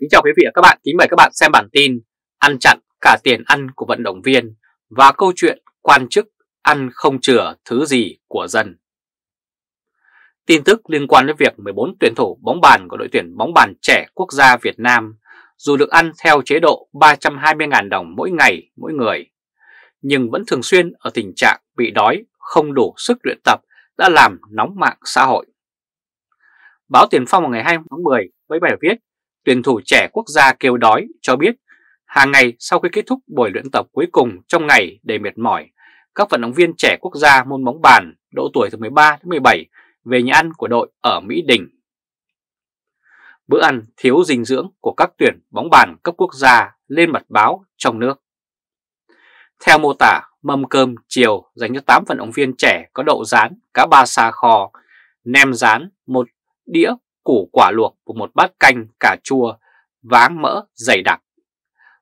Kính chào quý vị và các bạn, kính mời các bạn xem bản tin Ăn chặn cả tiền ăn của vận động viên và câu chuyện quan chức ăn không chừa thứ gì của dân. Tin tức liên quan đến việc 14 tuyển thủ bóng bàn của đội tuyển bóng bàn trẻ quốc gia Việt Nam dù được ăn theo chế độ 320.000 đồng mỗi ngày mỗi người, nhưng vẫn thường xuyên ở tình trạng bị đói, không đủ sức luyện tập đã làm nóng mạng xã hội. Báo Tiền Phong vào ngày 20 tháng 10 với bài viết tuyển thủ trẻ quốc gia kêu đói cho biết hàng ngày sau khi kết thúc buổi luyện tập cuối cùng trong ngày đầy mệt mỏi, các vận động viên trẻ quốc gia môn bóng bàn độ tuổi từ 13 đến 17 về nhà ăn của đội ở Mỹ Đình. Bữa ăn thiếu dinh dưỡng của các tuyển bóng bàn cấp quốc gia lên mặt báo trong nước. Theo mô tả, mâm cơm chiều dành cho 8 vận động viên trẻ có đậu rán, cá ba sa kho, nem rán, một đĩa củ quả luộc của một bát canh cà chua, váng mỡ dày đặc.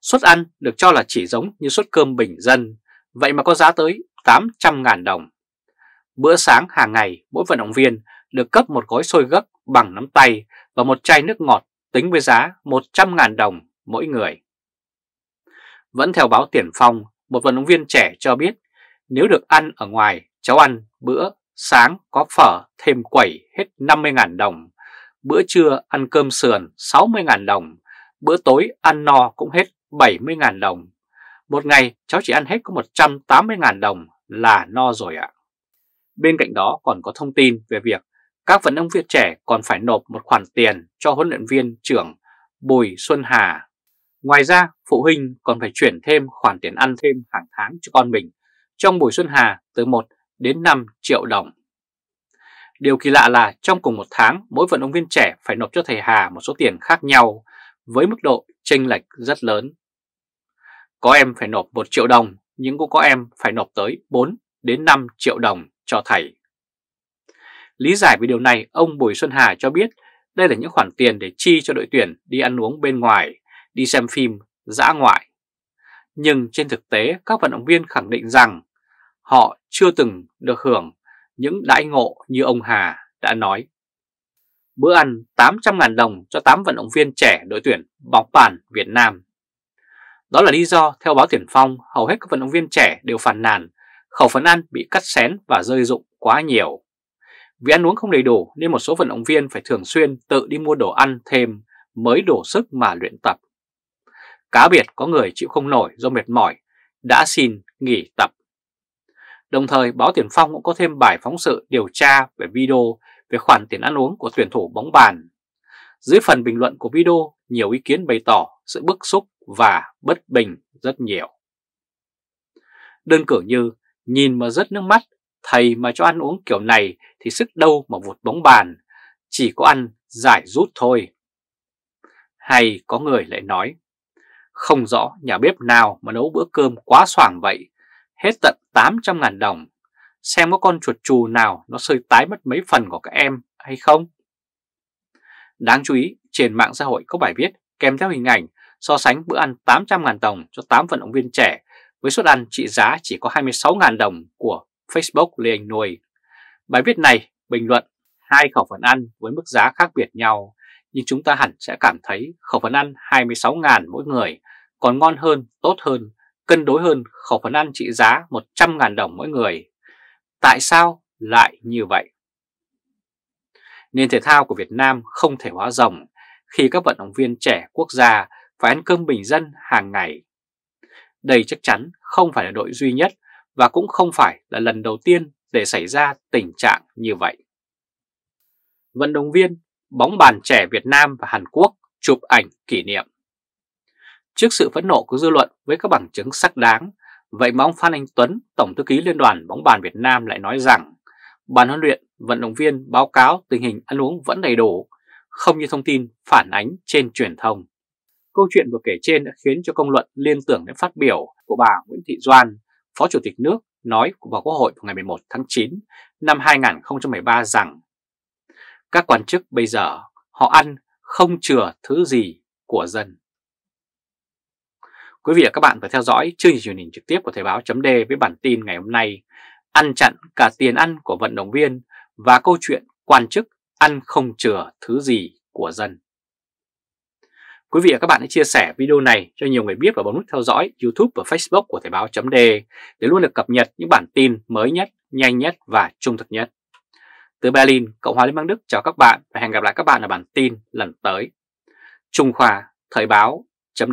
Suất ăn được cho là chỉ giống như suất cơm bình dân, vậy mà có giá tới 800.000 đồng. Bữa sáng hàng ngày, mỗi vận động viên được cấp một gói xôi gấc bằng nắm tay và một chai nước ngọt tính với giá 100.000 đồng mỗi người. Vẫn theo báo Tiền Phong, một vận động viên trẻ cho biết nếu được ăn ở ngoài, cháu ăn bữa sáng có phở thêm quẩy hết 50.000 đồng, bữa trưa ăn cơm sườn 60.000 đồng, bữa tối ăn no cũng hết 70.000 đồng. Một ngày cháu chỉ ăn hết có 180.000 đồng là no rồi ạ. Bên cạnh đó còn có thông tin về việc các vận động viên trẻ còn phải nộp một khoản tiền cho huấn luyện viên trưởng Bùi Xuân Hà. Ngoài ra, phụ huynh còn phải chuyển thêm khoản tiền ăn thêm hàng tháng cho con mình, trong Bùi Xuân Hà từ 1 đến 5 triệu đồng. Điều kỳ lạ là trong cùng một tháng, mỗi vận động viên trẻ phải nộp cho thầy Hà một số tiền khác nhau với mức độ chênh lệch rất lớn. Có em phải nộp 1 triệu đồng, nhưng cũng có em phải nộp tới 4 đến 5 triệu đồng cho thầy. Lý giải về điều này, ông Bùi Xuân Hà cho biết đây là những khoản tiền để chi cho đội tuyển đi ăn uống bên ngoài, đi xem phim, dã ngoại. Nhưng trên thực tế, các vận động viên khẳng định rằng họ chưa từng được hưởng những đại ngộ như ông Hà đã nói. Bữa ăn 800.000 đồng cho 8 vận động viên trẻ đội tuyển bóng bàn Việt Nam. Đó là lý do theo báo Tiền Phong, hầu hết các vận động viên trẻ đều phàn nàn khẩu phần ăn bị cắt xén và rơi dụng quá nhiều. Vì ăn uống không đầy đủ nên một số vận động viên phải thường xuyên tự đi mua đồ ăn thêm mới đủ sức mà luyện tập. Cá biệt có người chịu không nổi do mệt mỏi, đã xin nghỉ tập. Đồng thời báo Tiền Phong cũng có thêm bài phóng sự điều tra về video về khoản tiền ăn uống của tuyển thủ bóng bàn. Dưới phần bình luận của video, nhiều ý kiến bày tỏ sự bức xúc và bất bình rất nhiều. Đơn cử như, nhìn mà rất nước mắt, thầy mà cho ăn uống kiểu này thì sức đâu mà vụt bóng bàn, chỉ có ăn giải rút thôi. Hay có người lại nói, không rõ nhà bếp nào mà nấu bữa cơm quá soảng vậy, hết tận 800.000 đồng, xem có con chuột chù nào nó sơi tái mất mấy phần của các em hay không. Đáng chú ý, trên mạng xã hội có bài viết kèm theo hình ảnh so sánh bữa ăn 800.000 đồng cho 8 vận động viên trẻ với suất ăn trị giá chỉ có 26.000 đồng của Facebook Lê Anh Nuôi. Bài viết này bình luận hai khẩu phần ăn với mức giá khác biệt nhau, nhưng chúng ta hẳn sẽ cảm thấy khẩu phần ăn 26.000 mỗi người còn ngon hơn, tốt hơn cân đối hơn khẩu phần ăn trị giá 100.000 đồng mỗi người. Tại sao lại như vậy? nên thể thao của Việt Nam không thể hóa rồng khi các vận động viên trẻ quốc gia phải ăn cơm bình dân hàng ngày. Đây chắc chắn không phải là đội duy nhất và cũng không phải là lần đầu tiên để xảy ra tình trạng như vậy. Vận động viên bóng bàn trẻ Việt Nam và Hàn Quốc chụp ảnh kỷ niệm Trước sự phẫn nộ của dư luận với các bằng chứng xác đáng, vậy mà ông Phan Anh Tuấn, Tổng thư ký Liên đoàn bóng bàn Việt Nam lại nói rằng ban huấn luyện, vận động viên báo cáo tình hình ăn uống vẫn đầy đủ, không như thông tin phản ánh trên truyền thông. Câu chuyện vừa kể trên đã khiến cho công luận liên tưởng đến phát biểu của bà Nguyễn Thị Doan, Phó Chủ tịch nước nói vào Quốc hội ngày 11 tháng 9 năm 2013 rằng các quan chức bây giờ họ ăn không chừa thứ gì của dân. Quý vị và các bạn phải theo dõi chương trình truyền hình trực tiếp của Thời báo chấm với bản tin ngày hôm nay Ăn chặn cả tiền ăn của vận động viên và câu chuyện quan chức ăn không chừa thứ gì của dân. Quý vị và các bạn hãy chia sẻ video này cho nhiều người biết và bấm nút theo dõi YouTube và Facebook của Thời báo chấm để luôn được cập nhật những bản tin mới nhất, nhanh nhất và trung thực nhất. Từ Berlin, Cộng hòa Liên bang Đức chào các bạn và hẹn gặp lại các bạn ở bản tin lần tới. Trung Khoa, Thời báo, chấm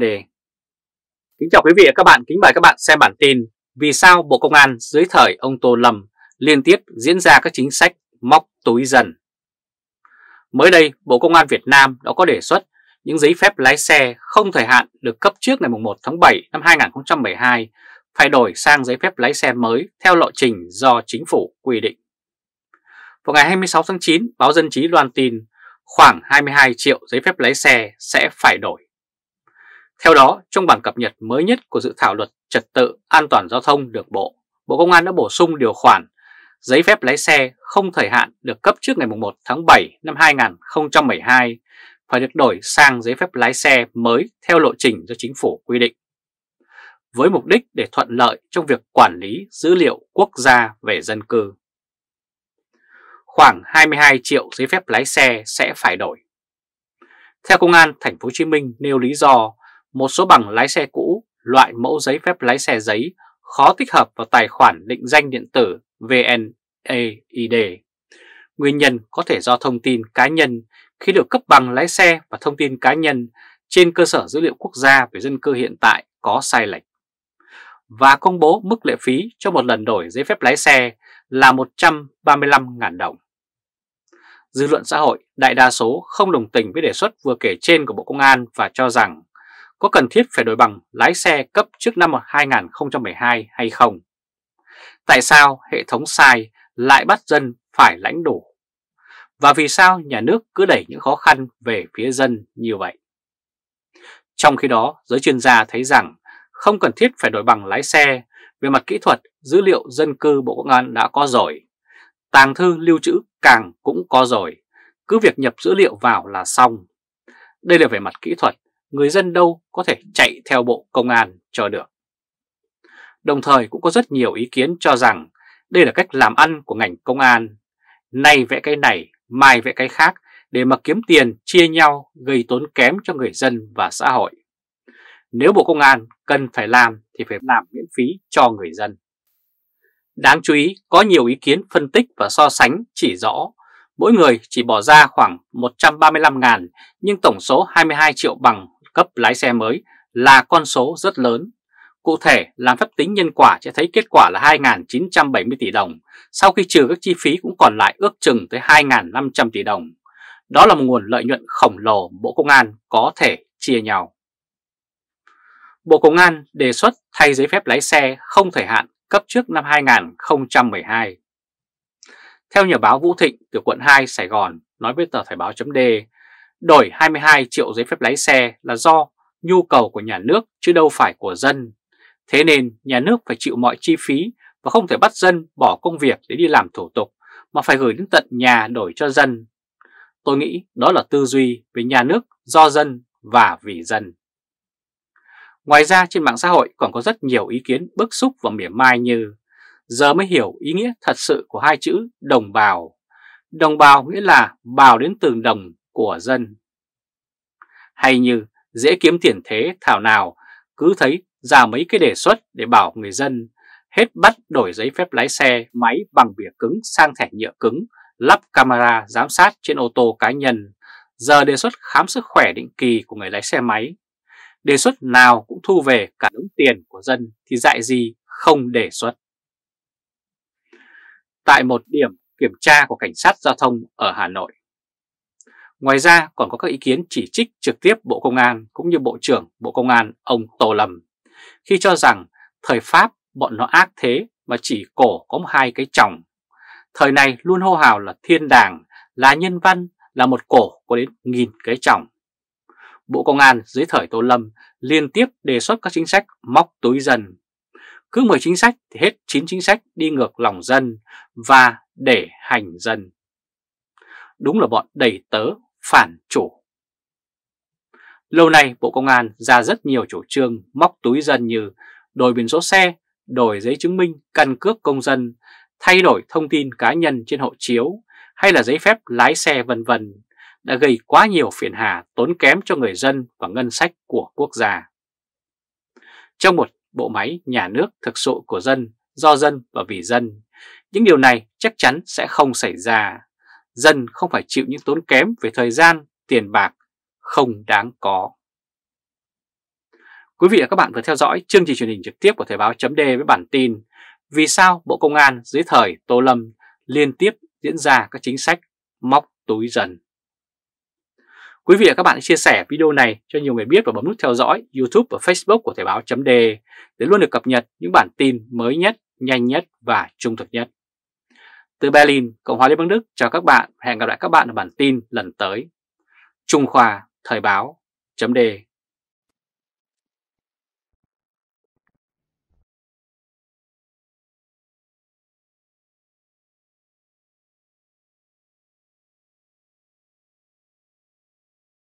Kính chào quý vị và các bạn, kính mời các bạn xem bản tin Vì sao Bộ Công an dưới thời ông Tô Lâm liên tiếp diễn ra các chính sách móc túi dần Mới đây, Bộ Công an Việt Nam đã có đề xuất những giấy phép lái xe không thời hạn được cấp trước ngày 1 tháng 7 năm 2012 phải đổi sang giấy phép lái xe mới theo lộ trình do chính phủ quy định. Vào ngày 26 tháng 9, báo Dân Chí loan tin khoảng 22 triệu giấy phép lái xe sẽ phải đổi theo đó, trong bản cập nhật mới nhất của dự thảo luật trật tự an toàn giao thông được bộ, Bộ Công an đã bổ sung điều khoản giấy phép lái xe không thời hạn được cấp trước ngày 1 tháng 7 năm 2012 phải được đổi sang giấy phép lái xe mới theo lộ trình do chính phủ quy định. Với mục đích để thuận lợi trong việc quản lý dữ liệu quốc gia về dân cư. Khoảng 22 triệu giấy phép lái xe sẽ phải đổi. Theo công an thành phố Hồ Chí Minh nêu lý do một số bằng lái xe cũ, loại mẫu giấy phép lái xe giấy khó tích hợp vào tài khoản định danh điện tử VNAID. Nguyên nhân có thể do thông tin cá nhân khi được cấp bằng lái xe và thông tin cá nhân trên cơ sở dữ liệu quốc gia về dân cư hiện tại có sai lệch. Và công bố mức lệ phí cho một lần đổi giấy phép lái xe là 135.000 đồng. Dư luận xã hội đại đa số không đồng tình với đề xuất vừa kể trên của Bộ Công an và cho rằng có cần thiết phải đổi bằng lái xe cấp trước năm 2012 hay không? Tại sao hệ thống sai lại bắt dân phải lãnh đủ? Và vì sao nhà nước cứ đẩy những khó khăn về phía dân như vậy? Trong khi đó, giới chuyên gia thấy rằng không cần thiết phải đổi bằng lái xe, về mặt kỹ thuật, dữ liệu dân cư Bộ Công an đã có rồi. Tàng thư lưu trữ càng cũng có rồi, cứ việc nhập dữ liệu vào là xong. Đây là về mặt kỹ thuật, người dân đâu có thể chạy theo Bộ Công an cho được. Đồng thời cũng có rất nhiều ý kiến cho rằng đây là cách làm ăn của ngành công an, nay vẽ cái này, mai vẽ cái khác để mà kiếm tiền chia nhau gây tốn kém cho người dân và xã hội. Nếu Bộ Công an cần phải làm thì phải làm miễn phí cho người dân. Đáng chú ý có nhiều ý kiến phân tích và so sánh chỉ rõ mỗi người chỉ bỏ ra khoảng 135.000 nhưng tổng số 22 triệu bằng cấp lái xe mới là con số rất lớn. Cụ thể, làm phép tính nhân quả sẽ thấy kết quả là 2.970 tỷ đồng, sau khi trừ các chi phí cũng còn lại ước chừng tới 2.500 tỷ đồng. Đó là một nguồn lợi nhuận khổng lồ Bộ Công an có thể chia nhau. Bộ Công an đề xuất thay giấy phép lái xe không thời hạn cấp trước năm 2012. Theo nhà báo Vũ Thịnh từ quận 2 Sài Gòn nói với tờ Thời báo d đổi 22 triệu giấy phép lái xe là do nhu cầu của nhà nước chứ đâu phải của dân. Thế nên nhà nước phải chịu mọi chi phí và không thể bắt dân bỏ công việc để đi làm thủ tục mà phải gửi đến tận nhà đổi cho dân. Tôi nghĩ đó là tư duy về nhà nước do dân và vì dân. Ngoài ra trên mạng xã hội còn có rất nhiều ý kiến bức xúc và mỉa mai như giờ mới hiểu ý nghĩa thật sự của hai chữ đồng bào. Đồng bào nghĩa là bào đến từ đồng của dân. Hay như dễ kiếm tiền thế thảo nào cứ thấy ra mấy cái đề xuất để bảo người dân hết bắt đổi giấy phép lái xe máy bằng bìa cứng sang thẻ nhựa cứng, lắp camera giám sát trên ô tô cá nhân, giờ đề xuất khám sức khỏe định kỳ của người lái xe máy. Đề xuất nào cũng thu về cả đống tiền của dân thì dạy gì không đề xuất. Tại một điểm kiểm tra của cảnh sát giao thông ở Hà Nội, Ngoài ra còn có các ý kiến chỉ trích trực tiếp Bộ Công an cũng như Bộ trưởng Bộ Công an ông Tô Lâm khi cho rằng thời Pháp bọn nó ác thế mà chỉ cổ có hai cái chồng. Thời này luôn hô hào là thiên đàng, là nhân văn, là một cổ có đến nghìn cái chồng. Bộ Công an dưới thời Tô Lâm liên tiếp đề xuất các chính sách móc túi dân. Cứ 10 chính sách thì hết 9 chính sách đi ngược lòng dân và để hành dân. Đúng là bọn đầy tớ phản chủ. Lâu nay Bộ Công an ra rất nhiều chủ trương móc túi dân như đổi biển số xe, đổi giấy chứng minh, căn cước công dân, thay đổi thông tin cá nhân trên hộ chiếu hay là giấy phép lái xe vân vân đã gây quá nhiều phiền hà tốn kém cho người dân và ngân sách của quốc gia. Trong một bộ máy nhà nước thực sự của dân, do dân và vì dân, những điều này chắc chắn sẽ không xảy ra dân không phải chịu những tốn kém về thời gian, tiền bạc không đáng có. Quý vị và các bạn vừa theo dõi chương trình truyền hình trực tiếp của Thời báo chấm với bản tin Vì sao Bộ Công an dưới thời Tô Lâm liên tiếp diễn ra các chính sách móc túi dần. Quý vị và các bạn chia sẻ video này cho nhiều người biết và bấm nút theo dõi YouTube và Facebook của Thời báo chấm để luôn được cập nhật những bản tin mới nhất, nhanh nhất và trung thực nhất. Từ Berlin, Cộng hòa Liên bang Đức chào các bạn hẹn gặp lại các bạn ở bản tin lần tới. Trung Khoa Thời báo chấm đề